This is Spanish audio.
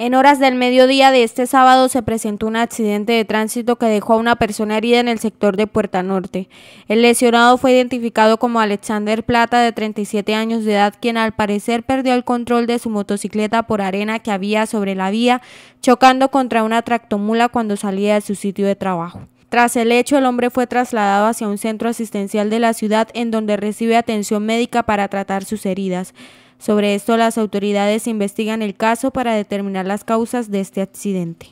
En horas del mediodía de este sábado se presentó un accidente de tránsito que dejó a una persona herida en el sector de Puerta Norte. El lesionado fue identificado como Alexander Plata, de 37 años de edad, quien al parecer perdió el control de su motocicleta por arena que había sobre la vía, chocando contra una tractomula cuando salía de su sitio de trabajo. Tras el hecho, el hombre fue trasladado hacia un centro asistencial de la ciudad en donde recibe atención médica para tratar sus heridas. Sobre esto, las autoridades investigan el caso para determinar las causas de este accidente.